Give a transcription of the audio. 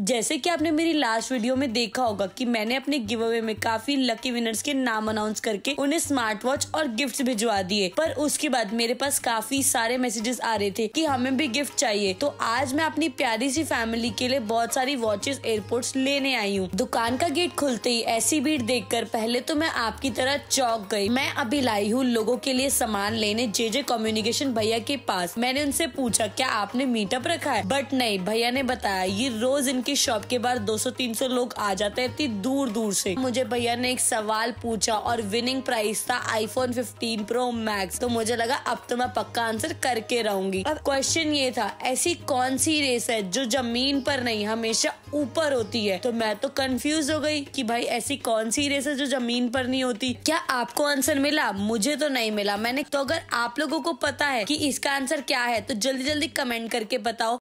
जैसे कि आपने मेरी लास्ट वीडियो में देखा होगा कि मैंने अपने गिव अवे में काफी लकी विनर्स के नाम अनाउंस करके उन्हें स्मार्ट वॉच और गिफ्ट भिजवा दिए पर उसके बाद मेरे पास काफी सारे मैसेजेस आ रहे थे कि हमें भी गिफ्ट चाहिए तो आज मैं अपनी प्यारी सी फैमिली के लिए बहुत सारी वॉचेस एयरपोर्ट लेने आई हूँ दुकान का गेट खुलते ही ऐसी भीड़ देख कर पहले तो मैं आपकी तरह चौक गई मैं अभी लाई हूँ लोगो के लिए सामान लेने जे जे कम्युनिकेशन भैया के पास मैंने उनसे पूछा क्या आपने मीटअप रखा है बट नहीं भैया ने बताया ये रोज इन उनकी शॉप के बाहर 200-300 लोग आ जाते हैं इतनी दूर दूर से मुझे भैया ने एक सवाल पूछा और विनिंग प्राइस था आईफोन 15 प्रो मैक्स तो मुझे लगा अब तो मैं पक्का आंसर करके रहूंगी अब क्वेश्चन ये था ऐसी कौन सी रेस है जो जमीन पर नहीं हमेशा ऊपर होती है तो मैं तो कंफ्यूज हो गई कि भाई ऐसी कौन सी रेस है जो जमीन पर नहीं होती क्या आपको आंसर मिला मुझे तो नहीं मिला मैंने तो अगर आप लोगों को पता है कि इसका आंसर क्या है तो जल्दी जल्दी कमेंट करके बताओ